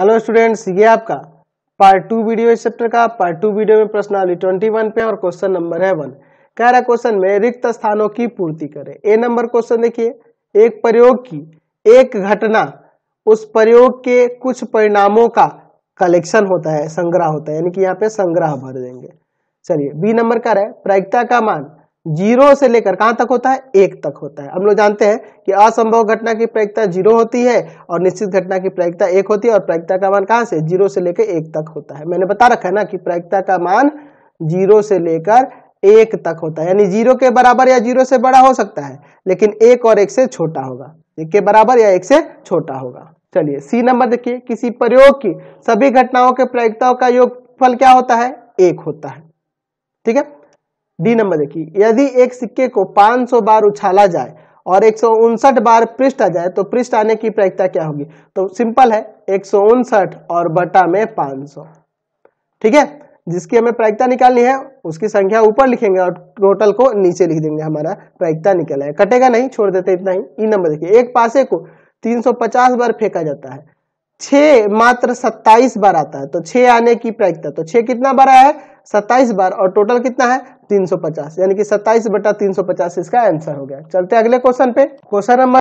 hello students ये आपका part two video इस चैप्टर का पार्ट टू वीडियो में प्रश्न प्रश्नावली ट्वेंटी वन पे और क्वेश्चन नंबर है वन कह रहा क्वेश्चन में रिक्त स्थानों की पूर्ति करें ए नंबर क्वेश्चन देखिए एक प्रयोग की एक घटना उस प्रयोग के कुछ परिणामों का कलेक्शन होता है संग्रह होता है यानी कि यहाँ पे संग्रह भर देंगे चलिए बी नंबर कह रहा है प्रायिकता का मान जीरो से लेकर कहां तक होता है एक तक होता है हम लोग जानते हैं कि असंभव घटना की प्रायिकता जीरो होती है और निश्चित घटना की प्रायिकता एक होती है और प्रायिकता का मान कहां से जीरो से लेकर एक तक होता है मैंने बता रखा है ना कि प्रायिकता का मान जीरो से लेकर एक तक होता है यानी जीरो के बराबर या जीरो से बड़ा हो सकता है लेकिन एक और एक से छोटा होगा एक के बराबर या एक से छोटा होगा चलिए सी नंबर देखिए किसी प्रयोग की सभी घटनाओं के प्रायिकताओं का योग फल क्या होता है एक होता है ठीक है डी नंबर देखिए यदि एक सिक्के को 500 बार उछाला जाए और एक बार पृष्ठ आ जाए तो पृष्ठ आने की प्रयोगता क्या होगी तो सिंपल है एक और बटा में 500 ठीक है जिसकी हमें प्रायिकता निकालनी है उसकी संख्या ऊपर लिखेंगे और टोटल को नीचे लिख देंगे हमारा प्रायिकता निकल है कटेगा नहीं छोड़ देते इतना ही ई e नंबर देखिए एक पासे को 350 बार फेंका जाता है छ मात्र 27 बार आता है तो छ आने की प्रायिकता तो छ कितना बार आया है सत्ताईस बार और टोटल कितना है 350 यानी कि 27 बटा 350 इसका आंसर हो गया चलते अगले क्वेश्चन पे क्वेश्चन नंबर